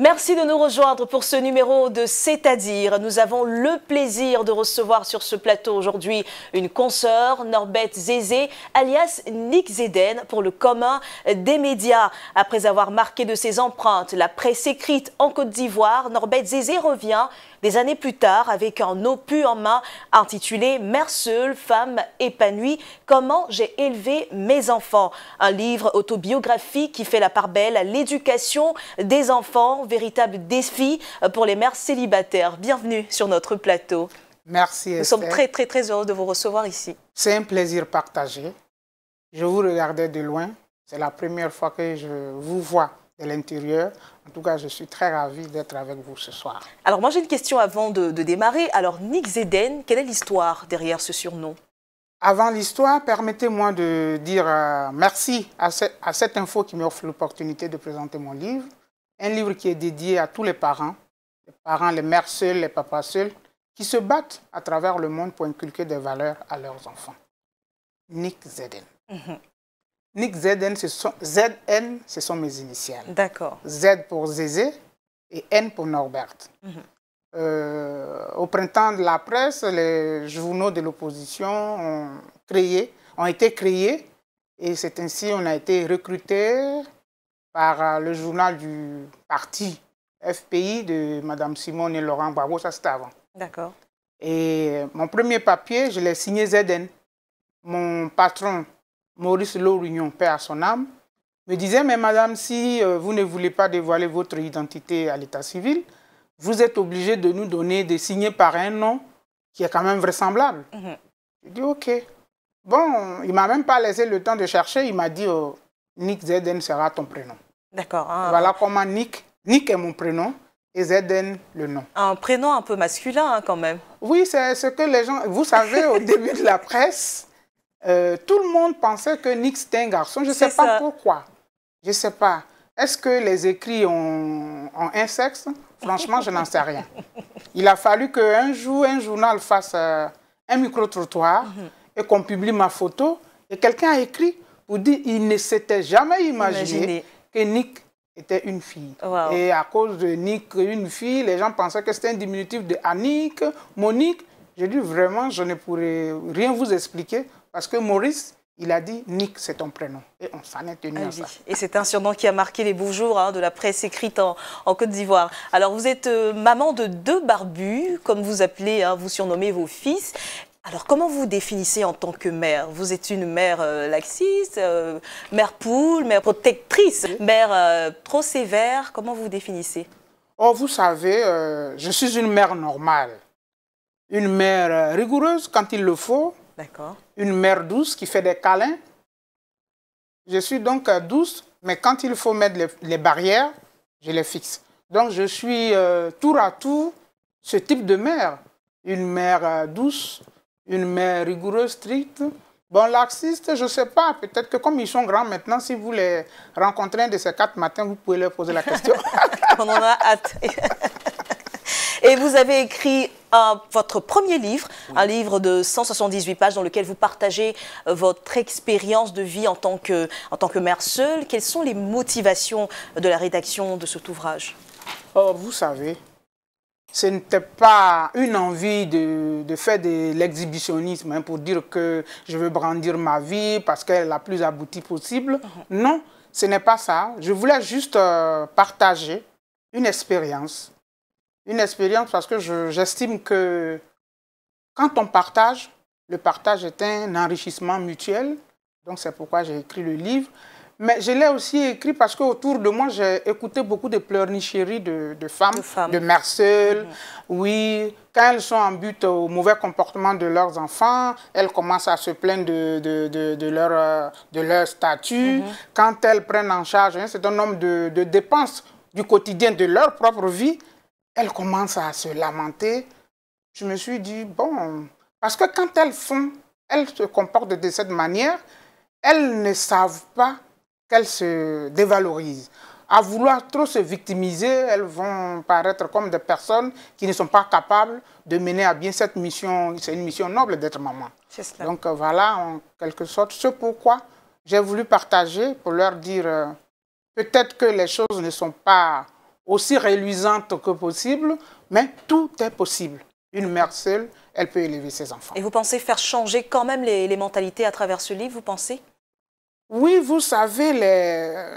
Merci de nous rejoindre pour ce numéro de C'est-à-dire. Nous avons le plaisir de recevoir sur ce plateau aujourd'hui une consoeur, Norbert Zézé, alias Nick Zeden, pour le commun des médias. Après avoir marqué de ses empreintes la presse écrite en Côte d'Ivoire, Norbert Zézé revient des années plus tard avec un opus en main intitulé Mère seule, femme épanouie, comment j'ai élevé mes enfants. Un livre autobiographique qui fait la part belle à l'éducation des enfants, véritable défi pour les mères célibataires. Bienvenue sur notre plateau. Merci. Nous sommes très très très heureux de vous recevoir ici. C'est un plaisir partagé. Je vous regardais de loin. C'est la première fois que je vous vois de l'Intérieur. En tout cas, je suis très ravi d'être avec vous ce soir. Alors moi, j'ai une question avant de, démarrer. Alors Nick Zeden, quelle est l'histoire derrière ce surnom avant l'histoire, permettez-moi de dire euh, merci à, cette info qui m'offre l'opportunité de présenter mon livre. Un livre qui est dédié à tous les parents, les parents, les mères seules, les papas seuls, qui se battent à travers le monde pour inculquer des valeurs à leurs enfants. Nick Zeden. Mhm. ZN, ce sont, ZN, ce sont mes initiales. D'accord. Z pour Zézé et N pour Norbert. Mhm. Euh, au printemps de la presse, les journaux de l'opposition ont, été créés et c'est ainsi qu'on a été recruté par euh, le journal du parti FPI de Mme Simone et Laurent Bravo, ça c'était avant. D'accord. Et mon premier papier, je l'ai signé ZN. Mon patron Maurice Laurignon, père à son âme, me disait, mais madame, si euh, vous ne voulez pas dévoiler votre identité à l'état civil, vous êtes obligé de nous donner de signer par un nom qui est quand même vraisemblable. Mm dit « ok. Bon, il m'a même pas laissé le temps de chercher, il m'a dit, oh, Nick Zeden sera ton prénom. D'accord. Hein. Voilà comment Nick, est mon prénom et Zeden le nom. Un prénom un peu masculin hein, quand même. Oui, c'est ce que les gens, vous savez, au début de la presse, euh, tout le monde pensait que Nick c'était un garçon. Je ne sais pas pourquoi. Je ne sais pas. Est-ce que les écrits ont, un sexe Franchement, je n'en sais rien. Il a fallu qu'un jour, un journal fasse euh, un micro-trottoir et qu'on publie ma photo. Et quelqu'un a écrit pour dire qu'il ne s'était jamais imaginé, que Nick était une fille. Et à cause de Nick, une fille, les gens pensaient que c'était un diminutif de Annick, Monique. J'ai dit vraiment, je ne pourrais rien vous expliquer. Parce que Maurice, il a dit Nick, c'est ton prénom. Et on s'en est tenu à ça. Et c'est un surnom qui a marqué les beaux jours hein, de la presse écrite en, Côte d'Ivoire. Alors, vous êtes euh, maman de deux barbus, comme vous appelez, hein, vous surnommez vos fils. Alors, comment vous définissez en tant que mère Vous êtes une mère euh, laxiste, euh, mère poule, mère protectrice, mère trop sévère. Comment vous vous définissez Oh, vous savez, je suis une mère normale. Une mère rigoureuse quand il le faut, D'accord. Une mère douce qui fait des câlins. Je suis donc euh, douce, mais quand il faut mettre les, barrières, je les fixe. Donc je suis euh, tour à tour ce type de mère. Une mère euh, douce, une mère rigoureuse, stricte. Bon, laxiste, je ne sais pas. Peut-être que comme ils sont grands maintenant, si vous les rencontrez un de ces quatre matins, vous pouvez leur poser la question. On en a hâte. Et vous avez écrit à votre premier livre, un livre de 178 pages dans lequel vous partagez euh, votre expérience de vie en tant, que, en tant que mère seule. Quelles sont les motivations de la rédaction de cet ouvrage oh, Vous savez, ce n'était pas une envie de, faire de l'exhibitionnisme hein, pour dire que je veux brandir ma vie parce qu'elle est la plus aboutie possible. Uh-huh. Non, ce n'est pas ça. Je voulais juste euh, partager une expérience une expérience parce que j'estime que quand on partage, le partage est un enrichissement mutuel. Donc c'est pourquoi j'ai écrit le livre. Mais je l'ai aussi écrit parce qu'autour de moi, j'ai écouté beaucoup de pleurnicheries de, de femmes, de, mères seules. Mhm. Oui, quand elles sont en but au mauvais comportement de leurs enfants, elles commencent à se plaindre de, leur, euh, de leur statut. Mhm. Quand elles prennent en charge hein, un certain nombre de, dépenses du quotidien de leur propre vie, elle commence à se lamenter. Je me suis dit, bon, parce que quand elles font, elles se comportent de cette manière, elles ne savent pas qu'elles se dévalorisent. À vouloir trop se victimiser, elles vont paraître comme des personnes qui ne sont pas capables de mener à bien cette mission. C'est une mission noble d'être maman. Donc euh, voilà, en quelque sorte, ce pourquoi j'ai voulu partager pour leur dire euh, peut-être que les choses ne sont pas aussi réluisante que possible, mais tout est possible. Une mère seule, elle peut élever ses enfants. Et vous pensez faire changer quand même les, mentalités à travers ce livre, vous pensez Oui, vous savez, les... Euh,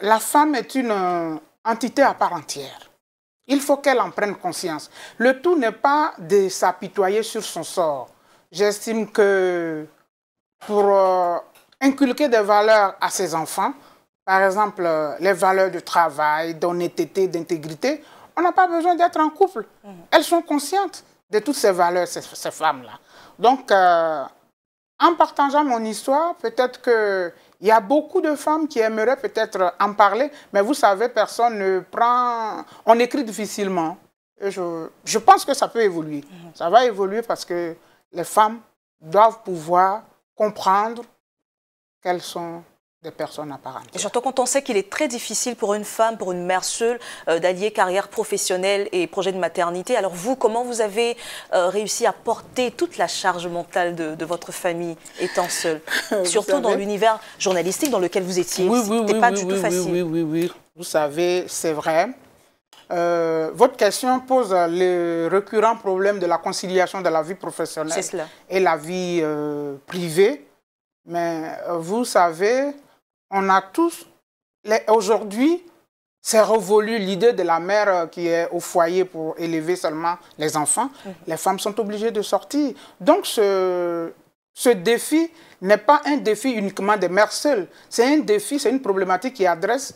la femme est une euh, entité à part entière. Il faut qu'elle en prenne conscience. Le tout n'est pas de s'apitoyer sur son sort. J'estime que pour euh, inculquer des valeurs à ses enfants, par exemple, euh, les valeurs de travail, d'honnêteté, d'intégrité, on n'a pas besoin d'être en couple. Mhm. Elles sont conscientes de toutes ces valeurs, ces, femmes-là. Donc, euh, en partageant mon histoire, peut-être qu'il y a beaucoup de femmes qui aimeraient peut-être en parler, mais vous savez, personne ne prend... On écrit difficilement. Et je, je, pense que ça peut évoluer. Mhm. Ça va évoluer parce que les femmes doivent pouvoir comprendre qu'elles sont des personnes apparentes. Et surtout quand on sait qu'il est très difficile pour une femme, pour une mère seule, euh, d'allier carrière professionnelle et projet de maternité. Alors vous, comment vous avez euh, réussi à porter toute la charge mentale de, votre famille étant seule Surtout dans l'univers journalistique dans lequel vous étiez. Oui, oui, pas du tout facile. Oui, oui, oui. Vous savez, c'est vrai. Euh, votre question pose le récurrent problème de la conciliation de la vie professionnelle et la vie privée. Mais vous savez, on a tous, aujourd'hui, c'est revolu l'idée de la mère euh, qui est au foyer pour élever seulement les enfants. Mhm. Les femmes sont obligées de sortir. Donc ce, défi n'est pas un défi uniquement des mères seules. C'est un défi, c'est une problématique qui adresse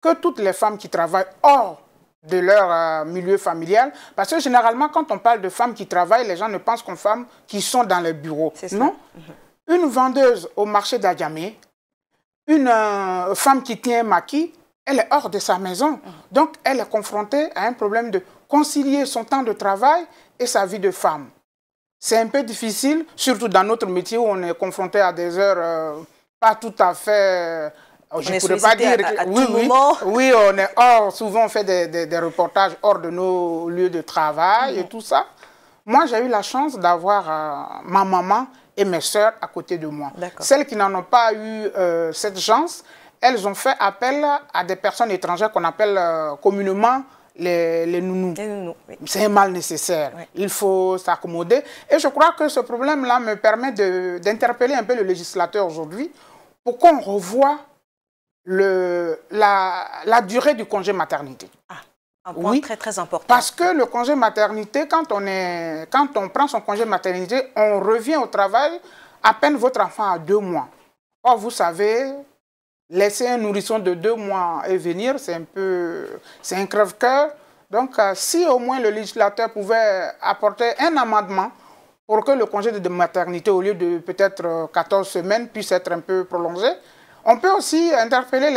que toutes les femmes qui travaillent hors de leur euh, milieu familial. Parce que généralement, quand on parle de femmes qui travaillent, les gens ne pensent qu'aux femmes qui sont dans les bureaux. Non. Mhm. Une vendeuse au marché d'Agamé une euh, femme qui tient maquis, elle est hors de sa maison. Ah. Donc, elle est confrontée à un problème de concilier son temps de travail et sa vie de femme. C'est un peu difficile, surtout dans notre métier où on est confronté à des heures euh, pas tout à fait... Euh, je ne pourrais pas dire... oui, oui, oui, on est hors, souvent on fait des, des, reportages hors de nos lieux de travail et mm. tout ça. Moi, j'ai eu la chance d'avoir ma maman et mes sœurs à côté de moi. Celles qui n'en ont pas eu euh, cette chance, elles ont fait appel à des personnes étrangères qu'on appelle euh, communément les, nounous. C'est un mal nécessaire. Il faut s'accommoder. Et je crois que ce problème-là me permet d'interpeller un peu le législateur aujourd'hui pour qu'on revoie la, la, durée du congé maternité. Ah oui, très très important. Parce que le congé maternité, quand on, est, quand on prend son congé maternité, on revient au travail à peine votre enfant a deux mois. Or, vous savez, laisser un nourrisson de deux mois et venir, c'est un peu... c'est un crève-cœur. Donc, euh, si au moins le législateur pouvait apporter un amendement pour que le congé de maternité, au lieu de peut-être 14 euh, semaines, puisse être un peu prolongé, on peut aussi interpeller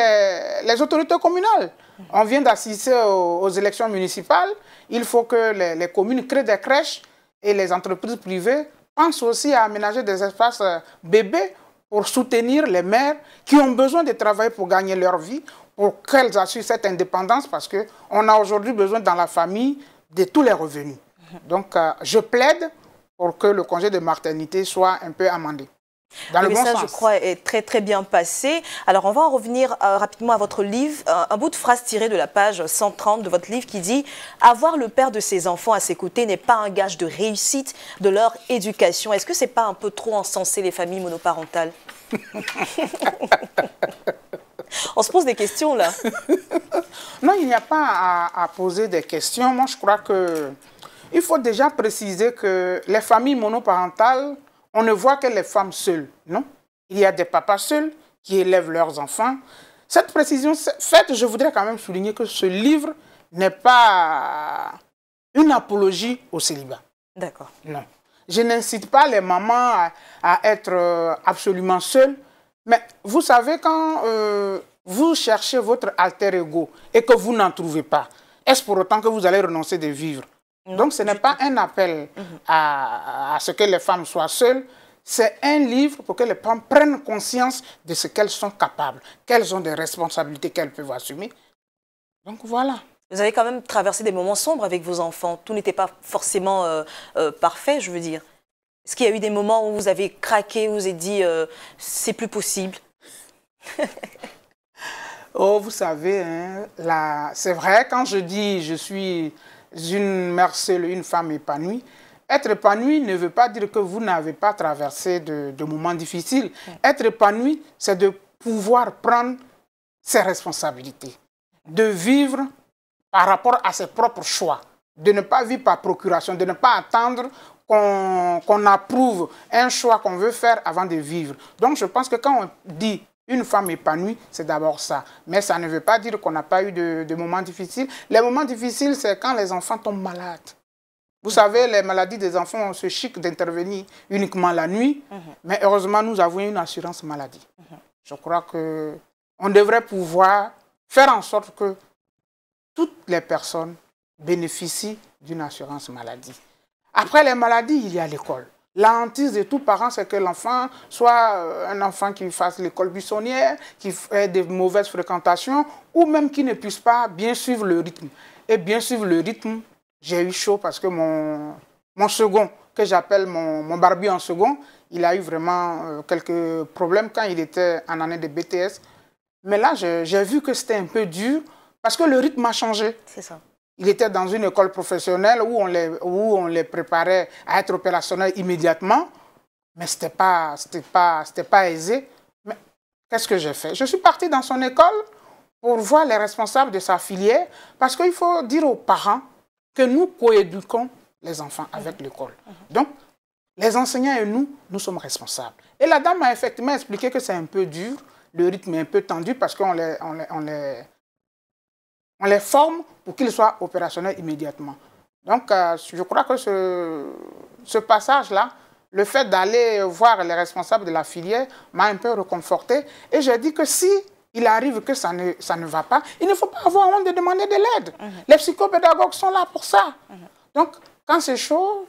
les autorités communales. On vient d'assister aux, élections municipales. Il faut que les, communes créent des crèches et les entreprises privées pensent aussi à aménager des espaces euh, bébés pour soutenir les mères qui ont besoin de travailler pour gagner leur vie, pour qu'elles assurent cette indépendance parce qu'on a aujourd'hui besoin dans la famille de tous les revenus. Donc, euh, je plaide pour que le congé de maternité soit un peu amendé le, message, je crois, est très très bien passé. Alors, on va en revenir euh, rapidement à votre livre. Un, bout de phrase tirée de la page 130 de votre livre qui dit « Avoir le père de ses enfants à ses côtés n'est pas un gage de réussite de leur éducation ». Est-ce que c'est pas un peu trop encensé les familles monoparentales On se pose des questions, là. non, il n'y a pas à, à, poser des questions. Moi, je crois que... Il faut déjà préciser que les familles monoparentales on ne voit que les femmes seules, non Il y a des papas seuls qui élèvent leurs enfants. Cette précision faite, je voudrais quand même souligner que ce livre n'est pas une apologie au célibat. D'accord. Non. Je n'incite pas les mamans à, être euh, absolument seules, mais vous savez, quand euh, vous cherchez votre alter ego et que vous n'en trouvez pas, est-ce pour autant que vous allez renoncer de vivre Mm-hmm. Donc ce n'est pas un appel mm-hmm. à, ce que les femmes soient seules, c'est un livre pour que les femmes prennent conscience de ce qu'elles sont capables, qu'elles ont des responsabilités qu'elles peuvent assumer. Donc voilà. Vous avez quand même traversé des moments sombres avec vos enfants. Tout n'était pas forcément euh, euh, parfait, je veux dire. Est-ce qu'il y a eu des moments où vous avez craqué, où vous avez dit euh, c'est plus possible Oh, vous savez, hein, c'est vrai, quand je dis je suis une mère une femme épanouie, être épanoui ne veut pas dire que vous n'avez pas traversé de, moments difficiles. Être épanoui, c'est de pouvoir prendre ses responsabilités, de vivre par rapport à ses propres choix, de ne pas vivre par procuration, de ne pas attendre qu'on approuve un choix qu'on veut faire avant de vivre. Donc je pense que quand on dit une femme épanouie, c'est d'abord ça. Mais ça ne veut pas dire qu'on n'a pas eu de, moments difficiles. Les moments difficiles, c'est quand les enfants tombent malades. Vous mhm. savez, les maladies des enfants, on se chic d'intervenir uniquement la nuit. Mhm. Mais heureusement, nous avons une assurance maladie. Mhm. Je crois qu'on devrait pouvoir faire en sorte que toutes les personnes bénéficient d'une assurance maladie. Après les maladies, il y a l'école. La hantise de tout parents, c'est que l'enfant soit euh, un enfant qui fasse l'école buissonnière, qui fait des mauvaises fréquentations, ou même qui ne puisse pas bien suivre le rythme. Et bien suivre le rythme, j'ai eu chaud parce que mon, mon second, que j'appelle mon, mon en second, il a eu vraiment euh, quelques problèmes quand il était en année de BTS. Mais là, j'ai vu que c'était un peu dur parce que le rythme a changé. C'est ça. Il était dans une école professionnelle où on les, où on les préparait à être opérationnels immédiatement, mais ce n'était pas, pas aisé. Mais qu'est-ce que j'ai fait Je suis parti dans son école pour voir les responsables de sa filière, parce qu'il faut dire aux parents que nous coéduquons les enfants avec l'école. Donc, les enseignants et nous, nous sommes responsables. Et la dame a effectivement expliqué que c'est un peu dur, le rythme est un peu tendu parce qu'on les, on les, on les forme pour qu'ils soient opérationnels immédiatement. Donc, euh, je crois que ce, passage-là, le fait d'aller voir les responsables de la filière m'a un peu reconforté. Et j'ai dit que si il arrive que ça ne, va pas, il ne faut pas avoir honte de demander de l'aide. Mhm. Les psychopédagogues sont là pour ça. Mhm. Donc, quand c'est chaud,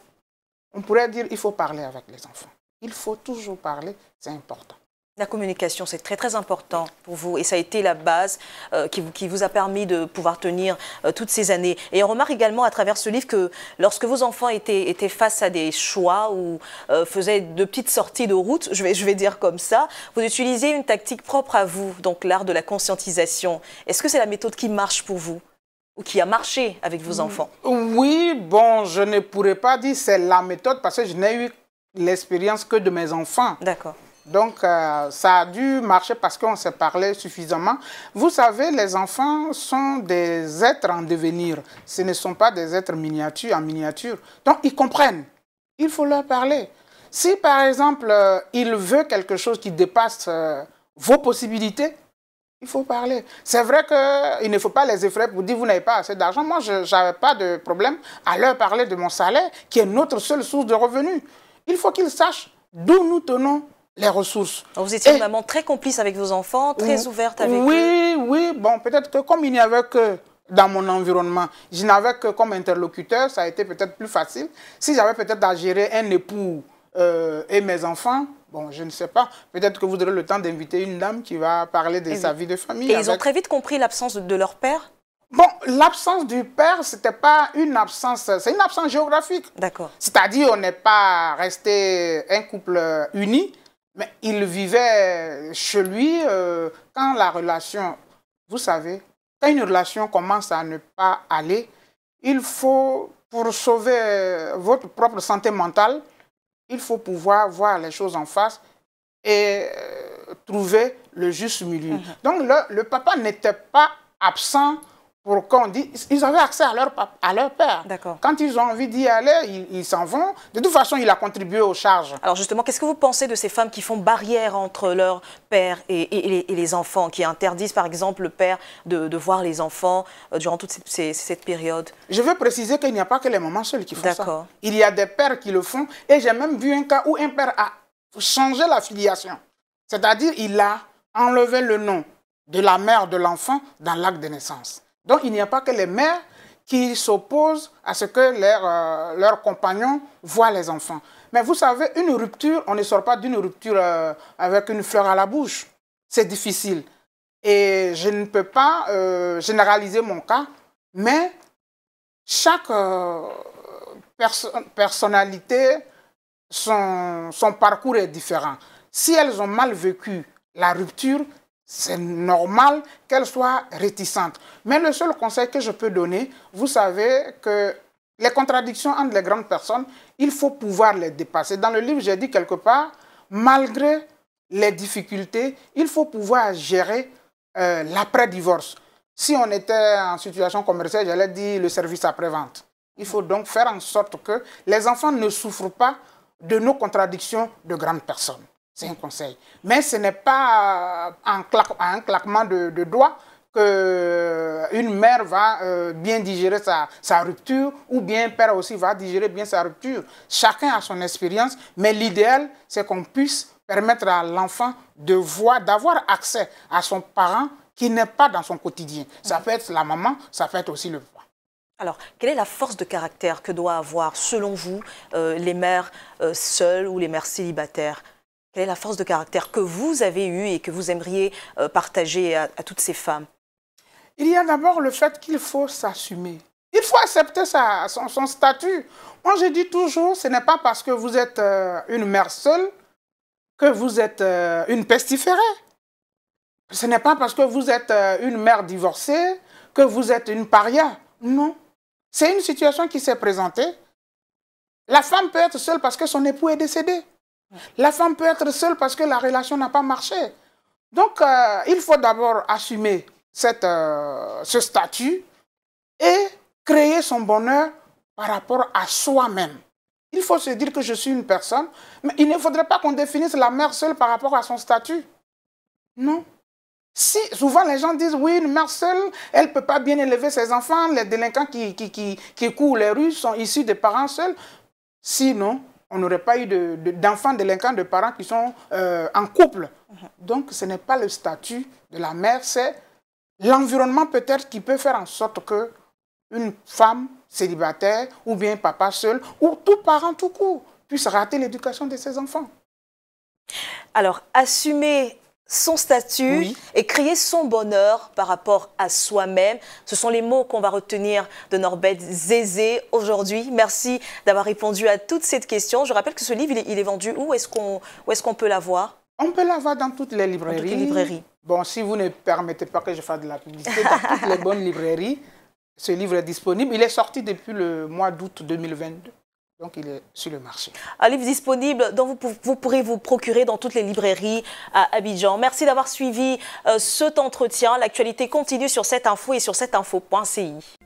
on pourrait dire qu'il faut parler avec les enfants. Il faut toujours parler, c'est important. La communication, c'est très très important pour vous et ça a été la base euh, qui, vous, a permis de pouvoir tenir euh, toutes ces années. Et on remarque également à travers ce livre que lorsque vos enfants étaient, face à des choix ou euh, faisaient de petites sorties de route, je vais, je vais dire comme ça, vous utilisez une tactique propre à vous, donc l'art de la conscientisation. Est-ce que c'est la méthode qui marche pour vous ou qui a marché avec vos enfants Oui, bon, je ne pourrais pas dire c'est la méthode parce que je n'ai eu l'expérience que de mes enfants. D'accord. Donc, euh, ça a dû marcher parce qu'on s'est parlé suffisamment. Vous savez, les enfants sont des êtres en devenir. Ce ne sont pas des êtres miniatures en miniature. Donc, ils comprennent. Il faut leur parler. Si, par exemple, ils euh, il veut quelque chose qui dépasse euh, vos possibilités, il faut parler. C'est vrai qu'il ne faut pas les effrayer pour dire vous n'avez pas assez d'argent. Moi, je n'avais pas de problème à leur parler de mon salaire, qui est notre seule source de revenus. Il faut qu'ils sachent d'où nous tenons les ressources. vous étiez vraiment très complice avec vos enfants, très ouverte avec oui, eux. Oui, oui. Bon, peut-être que comme il n'y avait que dans mon environnement, je n'avais que comme interlocuteur, ça a été peut-être plus facile. Si j'avais peut-être à gérer un époux euh, et mes enfants, bon, je ne sais pas. Peut-être que vous aurez le temps d'inviter une dame qui va parler de sa vie de famille. Et ils ont très vite compris l'absence de leur père Bon, l'absence du père, ce n'était pas une absence, c'est une absence géographique. D'accord. C'est-à-dire, on n'est pas resté un couple uni, mais il vivait chez lui euh, quand la relation, vous savez, quand une relation commence à ne pas aller, il faut, pour sauver votre propre santé mentale, il faut pouvoir voir les choses en face et euh, trouver le juste milieu. Mmh. Donc le papa n'était pas absent pour qu'on dise, ils avaient accès à leur, à leur père. Quand ils ont envie d'y aller, ils s'en vont. De toute façon, il a contribué aux charges. Alors justement, qu'est-ce que vous pensez de ces femmes qui font barrière entre leur père et, et, les, enfants, qui interdisent par exemple le père de, de voir les enfants euh, durant toute cette, période Je veux préciser qu'il n'y a pas que les mamans seules qui font ça. Il y a des pères qui le font. Et j'ai même vu un cas où un père a changé la filiation. C'est-à-dire, il a enlevé le nom de la mère de l'enfant dans l'acte de naissance. Donc il n'y a pas que les mères qui s'opposent à ce que euh, leurs compagnons voient les enfants. Mais vous savez, une rupture, on ne sort pas d'une rupture euh, avec une fleur à la bouche. C'est difficile. Et je ne peux pas euh, généraliser mon cas, mais chaque personnalité, son parcours est différent. Si elles ont mal vécu la rupture, c'est normal qu'elle soit réticente. Mais le seul conseil que je peux donner, vous savez que les contradictions entre les grandes personnes, il faut pouvoir les dépasser. Dans le livre, j'ai dit quelque part, malgré les difficultés, il faut pouvoir gérer euh, l'après-divorce. Si on était en situation commerciale, j'allais dire le service après-vente. Il faut donc faire en sorte que les enfants ne souffrent pas de nos contradictions de grandes personnes. C'est un conseil. Mais ce n'est pas un, euh, claquement de, de doigts qu'une euh, mère va euh, bien digérer sa, rupture ou bien un père aussi va digérer bien sa rupture. Chacun a son expérience, mais l'idéal, c'est qu'on puisse permettre à l'enfant de voir, d'avoir accès à son parent qui n'est pas dans son quotidien. Ça mm. peut être la maman, ça peut être aussi le père. Alors, quelle est la force de caractère que doivent avoir, selon vous, les mères seules ou les mères célibataires quelle est la force de caractère que vous avez eue et que vous aimeriez euh, partager à, toutes ces femmes Il y a d'abord le fait qu'il faut s'assumer. Il faut accepter son, statut. Moi, je dis toujours, ce n'est pas parce que vous êtes euh, une mère seule que vous êtes euh, une pestiférée. Ce n'est pas parce que vous êtes une mère divorcée que vous êtes une paria. Non. C'est une situation qui s'est présentée. La femme peut être seule parce que son époux est décédé. La femme peut être seule parce que la relation n'a pas marché. Donc, euh, il faut d'abord assumer cette, euh, ce statut et créer son bonheur par rapport à soi-même. Il faut se dire que je suis une personne, mais il ne faudrait pas qu'on définisse la mère seule par rapport à son statut. Non. Si souvent les gens disent oui, une mère seule, elle ne peut pas bien élever ses enfants, les délinquants qui, qui, qui, qui courent les rues sont issus des parents seuls. Sinon, on n'aurait pas eu d'enfants de, délinquants de parents qui sont euh, en couple. Mm-hmm. Donc ce n'est pas le statut de la mère, c'est l'environnement peut-être qui peut faire en sorte que une femme célibataire ou bien papa seul ou tout parent tout court puisse rater l'éducation de ses enfants. Alors, assumer son statut et créer son bonheur par rapport à soi-même. Ce sont les mots qu'on va retenir de Norbert Zézé aujourd'hui. Merci d'avoir répondu à toutes ces questions. Je rappelle que ce livre, il est, vendu où Est-ce qu'on est peut l'avoir On peut l'avoir Dans toutes les librairies. Bon, si vous ne permettez pas que je fasse de la publicité, dans toutes les bonnes librairies, ce livre est disponible. Il est sorti depuis le mois d'août 2022. Donc, il est sur le marché. Un livre disponible dont vous, pourrez vous procurer dans toutes les librairies euh, à Abidjan. Merci d'avoir suivi euh, cet entretien. L'actualité continue sur cette info et sur cette info.ci.